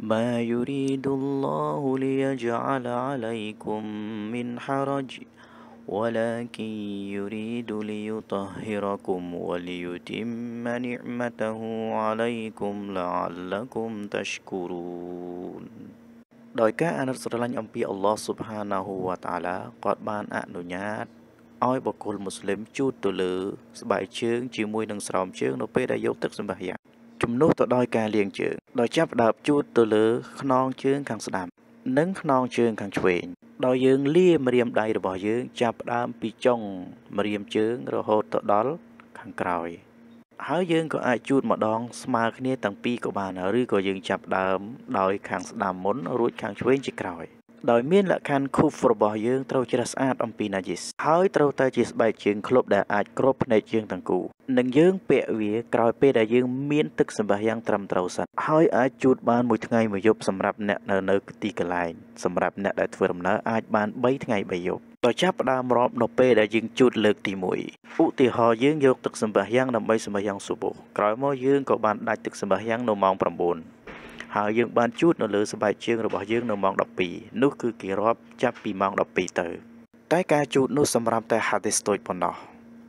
ما يريد الله ليجعل عليكم من حرج ولكن يريد ليطهركم وليتم نعمته عليكم لعلكم تشكرون ដោយការអាណិតស្រឡាញ់អំពីអល់ឡោះស៊ុបហាណាហ៊ូវ៉ាតាឡាគាត់បានអនុញ្ញាតឲ្យបុគ្គលមូស្លីមជូតទៅលើស្បែកជើងជាមួយនឹងស្រោមជើងនៅពេលដែលយកទឹកសម្បាយ៉ាងជំនួសទៅដោយការលាងជើងដោយចាប់ដើមជូតទៅលើខ្នងជើងខាងស្ដាំនិងខ្នងជើងខាងឆ្វេងដោយយើងលាម្រាមដៃរបស់យើង ចាប់ដើមពីចុងម្រាមជើងរហូតទៅដល់ខាងក្រោយហើយយើងក៏អាចជូតម្ដងស្មើគ្នាទាំងពីរក៏បានឬក៏យើងចាប់ដើមដោយខាងស្ដាំមុនរួចខាងឆ្វេងជាក្រោយ។ដោយមានលក្ខខណ្ឌខូហ្វរបស់យើងត្រូវជ្រះស្អាតអំពីណាជីសហើយត្រូវតែជាស្បែកជើងគ្លុបដែលអាចគ្របភ្នែកយើងទាំងគូនិងយើងពាក់វាក្រោយពេលដែលយើងមានទឹកសម្បះយ៉ាងត្រឹមត្រូវសិនហើយអាចជូតបានមួយថ្ងៃមួយយប់សម្រាប់អ្នកនៅនៅទីកន្លែងសម្រាប់អ្នកដែលធ្វើដំណើរអាចបាន3ថ្ងៃ3យប់ក៏ចាប់ផ្ដើមរាប់នៅពេលដែលយើងជូតលើកទី1ឧទាហរណ៍យើងយកទឹកសម្បះយ៉ាងដើម្បីសម្បះយ៉ាងសុបោក្រោយមកយើងក៏បានដាច់ទឹកសម្បះយ៉ាងនៅម៉ោង9ហើយយើងបានជូតនៅលើស្បែកជើងរបស់យើងនៅម៉ោង12នោះ គឺគេរាប់ចាប់ពីម៉ោង12ទៅតែការជូតនោះសម្រាប់តែហាឌីសតូចប៉ុណ្ណោះ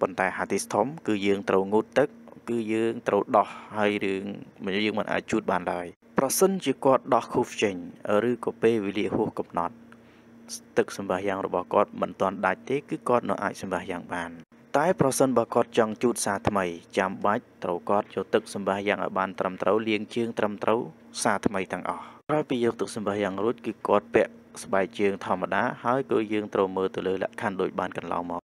ប៉ុន្តែហាឌីសធំគឺយើងត្រូវងូតទឹកគឺយើងត្រូវដោះហើយរឿងយើងមិនអាចជូតបានឡើយប្រសិនជាគាត់ដោះខូវចេញឬក៏ពេលវេលាហួសកំណត់ទឹកសម្បាសយ៉ាងរបស់គាត់មិនទាន់ដាច់ទេគឺគាត់នៅអាចសម្បាសយ៉ាងបានតែប្រសិនបើគាត់ចង់ជូតសាថ្មីចាំបាច់ត្រូវគាត់យកទឹកសម្បាសយ៉ាងឲ្យបានត្រឹមត្រូវលាងជើងត្រឹមត្រូវសាថ្មីទាំងអស់ក្រោយពីយកទឹកសម្បាសយ៉ាងរួចគឺគាត់ពាក់ស្បែកជើងធម្មតាហើយគឺយើងត្រូវមើលទៅលើលក្ខខណ្ឌដូចបានកន្លងមក